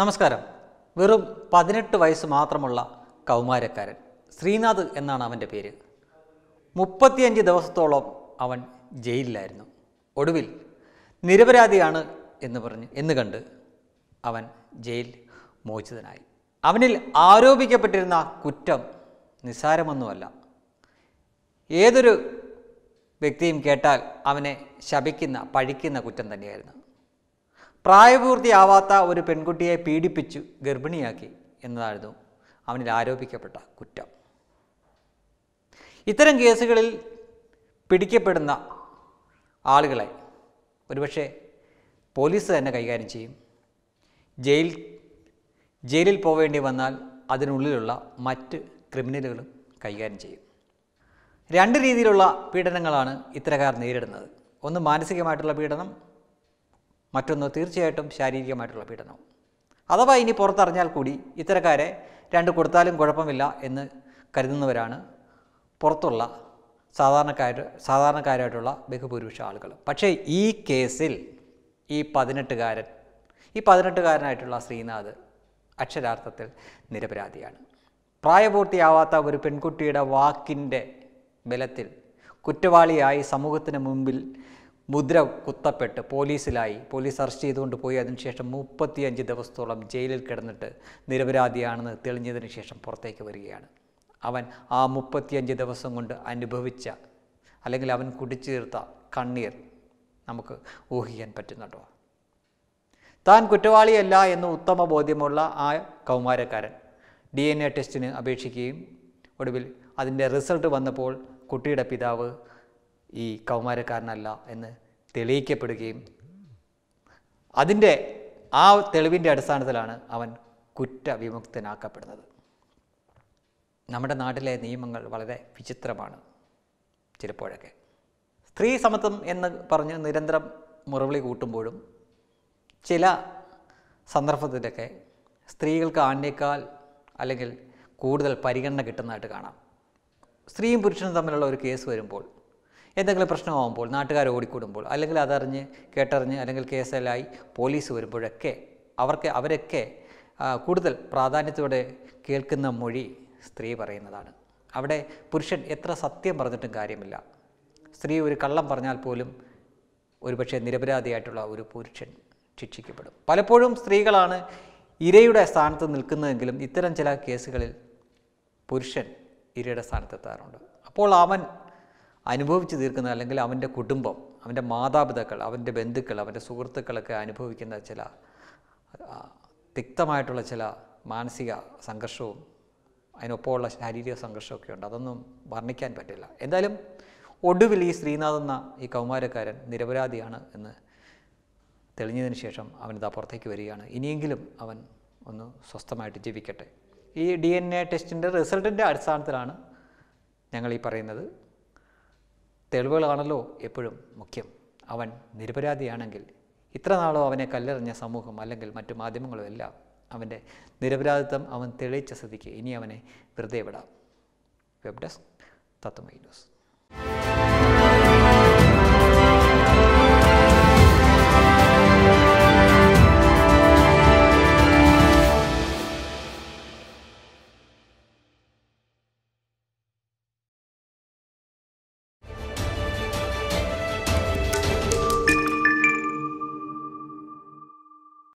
നമസ്കാരം വെറും പതിനെട്ട് വയസ്സ് മാത്രമുള്ള കൗമാരക്കാരൻ ശ്രീനാഥ് എന്നാണ് അവൻ്റെ പേര് മുപ്പത്തിയഞ്ച് ദിവസത്തോളം അവൻ ജയിലിലായിരുന്നു ഒടുവിൽ നിരപരാധിയാണ് എന്ന് പറഞ്ഞ് എന്ന് കണ്ട് അവൻ ജയിൽ മോചിതനായി അവനിൽ ആരോപിക്കപ്പെട്ടിരുന്ന കുറ്റം നിസ്സാരമൊന്നുമല്ല ഏതൊരു വ്യക്തിയും കേട്ടാൽ അവനെ ശപിക്കുന്ന പഴിക്കുന്ന കുറ്റം തന്നെയായിരുന്നു പ്രായപൂർത്തിയാവാത്ത ഒരു പെൺകുട്ടിയെ പീഡിപ്പിച്ചു ഗർഭിണിയാക്കി എന്നതായിരുന്നു അവനിൽ ആരോപിക്കപ്പെട്ട കുറ്റം ഇത്തരം കേസുകളിൽ പിടിക്കപ്പെടുന്ന ആളുകളെ ഒരുപക്ഷെ പോലീസ് തന്നെ കൈകാര്യം ചെയ്യും ജയിൽ ജയിലിൽ പോവേണ്ടി വന്നാൽ അതിനുള്ളിലുള്ള മറ്റ് ക്രിമിനലുകളും കൈകാര്യം ചെയ്യും രണ്ട് രീതിയിലുള്ള പീഡനങ്ങളാണ് ഇത്തരക്കാർ നേരിടുന്നത് ഒന്ന് മാനസികമായിട്ടുള്ള പീഡനം മറ്റൊന്ന് തീർച്ചയായിട്ടും ശാരീരികമായിട്ടുള്ള പീഡനവും അഥവാ ഇനി പുറത്തറിഞ്ഞാൽ കൂടി ഇത്തരക്കാരെ രണ്ട് കൊടുത്താലും കുഴപ്പമില്ല എന്ന് കരുതുന്നവരാണ് പുറത്തുള്ള സാധാരണക്കാർ സാധാരണക്കാരായിട്ടുള്ള ബഹുഭൂരിപക്ഷ ആളുകൾ പക്ഷേ ഈ കേസിൽ ഈ പതിനെട്ടുകാരൻ ഈ പതിനെട്ടുകാരനായിട്ടുള്ള ശ്രീനാഥ് അക്ഷരാർത്ഥത്തിൽ നിരപരാധിയാണ് പ്രായപൂർത്തിയാവാത്ത ഒരു പെൺകുട്ടിയുടെ വാക്കിൻ്റെ ബലത്തിൽ കുറ്റവാളിയായി സമൂഹത്തിന് മുമ്പിൽ മുദ്ര കുത്തപ്പെട്ട് പോലീസിലായി പോലീസ് അറസ്റ്റ് ചെയ്തുകൊണ്ട് പോയി അതിനുശേഷം മുപ്പത്തിയഞ്ച് ദിവസത്തോളം ജയിലിൽ കിടന്നിട്ട് നിരപരാധിയാണെന്ന് തെളിഞ്ഞതിന് ശേഷം പുറത്തേക്ക് വരികയാണ് അവൻ ആ മുപ്പത്തിയഞ്ച് ദിവസം കൊണ്ട് അനുഭവിച്ച അല്ലെങ്കിൽ അവൻ കുടിച്ചീർത്ത കണ്ണീർ നമുക്ക് ഊഹിക്കാൻ പറ്റുന്നുണ്ടോ താൻ കുറ്റവാളിയല്ല എന്ന് ഉത്തമ ബോധ്യമുള്ള ആ കൗമാരക്കാരൻ ഡി എൻ എ ടെസ്റ്റിന് അപേക്ഷിക്കുകയും ഒടുവിൽ അതിൻ്റെ റിസൾട്ട് വന്നപ്പോൾ കുട്ടിയുടെ പിതാവ് ഈ കൗമാരക്കാരനല്ല എന്ന് തെളിയിക്കപ്പെടുകയും അതിൻ്റെ ആ തെളിവിൻ്റെ അടിസ്ഥാനത്തിലാണ് അവൻ കുറ്റവിമുക്തനാക്കപ്പെടുന്നത് നമ്മുടെ നാട്ടിലെ നിയമങ്ങൾ വളരെ വിചിത്രമാണ് ചിലപ്പോഴൊക്കെ സ്ത്രീ സമത്വം എന്ന് പറഞ്ഞ് നിരന്തരം മുറവിളി കൂട്ടുമ്പോഴും ചില സന്ദർഭത്തിലൊക്കെ സ്ത്രീകൾക്ക് ആണിനേക്കാൾ അല്ലെങ്കിൽ കൂടുതൽ പരിഗണന കിട്ടുന്നതായിട്ട് കാണാം സ്ത്രീയും പുരുഷനും തമ്മിലുള്ള ഒരു കേസ് വരുമ്പോൾ എന്തെങ്കിലും പ്രശ്നമാകുമ്പോൾ നാട്ടുകാർ ഓടിക്കൂടുമ്പോൾ അല്ലെങ്കിൽ അതറിഞ്ഞ് കേട്ടറിഞ്ഞ് അല്ലെങ്കിൽ എല്ലായി പോലീസ് വരുമ്പോഴൊക്കെ അവർക്ക് അവരൊക്കെ കൂടുതൽ പ്രാധാന്യത്തോടെ കേൾക്കുന്ന മൊഴി സ്ത്രീ പറയുന്നതാണ് അവിടെ പുരുഷൻ എത്ര സത്യം പറഞ്ഞിട്ടും കാര്യമില്ല സ്ത്രീ ഒരു കള്ളം പറഞ്ഞാൽ പോലും ഒരുപക്ഷെ നിരപരാധിയായിട്ടുള്ള ഒരു പുരുഷൻ ശിക്ഷിക്കപ്പെടും പലപ്പോഴും സ്ത്രീകളാണ് ഇരയുടെ സ്ഥാനത്ത് നിൽക്കുന്നതെങ്കിലും ഇത്തരം ചില കേസുകളിൽ പുരുഷൻ ഇരയുടെ സ്ഥാനത്തെത്താറുണ്ട് അപ്പോൾ അവൻ അനുഭവിച്ചു തീർക്കുന്ന അല്ലെങ്കിൽ അവൻ്റെ കുടുംബം അവൻ്റെ മാതാപിതാക്കൾ അവൻ്റെ ബന്ധുക്കൾ അവൻ്റെ സുഹൃത്തുക്കളൊക്കെ അനുഭവിക്കുന്ന ചില തിക്തമായിട്ടുള്ള ചില മാനസിക സംഘർഷവും അതിനൊപ്പമുള്ള ശാരീരിക സംഘർഷമൊക്കെ ഉണ്ട് അതൊന്നും വർണ്ണിക്കാൻ പറ്റില്ല എന്തായാലും ഒടുവിൽ ഈ ശ്രീനാഥ് എന്ന ഈ കൗമാരക്കാരൻ നിരപരാധിയാണ് എന്ന് തെളിഞ്ഞതിന് ശേഷം അവൻ അവനിതാ പുറത്തേക്ക് വരികയാണ് ഇനിയെങ്കിലും അവൻ ഒന്ന് സ്വസ്ഥമായിട്ട് ജീവിക്കട്ടെ ഈ ഡി എൻ എ ടെസ്റ്റിൻ്റെ റിസൾട്ടിൻ്റെ അടിസ്ഥാനത്തിലാണ് ഞങ്ങൾ ഈ പറയുന്നത് തെളിവുകളാണല്ലോ എപ്പോഴും മുഖ്യം അവൻ നിരപരാധിയാണെങ്കിൽ ഇത്ര നാളോ അവനെ കല്ലെറിഞ്ഞ സമൂഹം അല്ലെങ്കിൽ മറ്റു മാധ്യമങ്ങളും എല്ലാം അവൻ്റെ നിരപരാധിത്വം അവൻ തെളിയിച്ച സ്ഥിതിക്ക് ഇനി അവനെ വെറുതെ വിടാം വെബ് ഡെസ്ക് തത്വമൈ ന്യൂസ്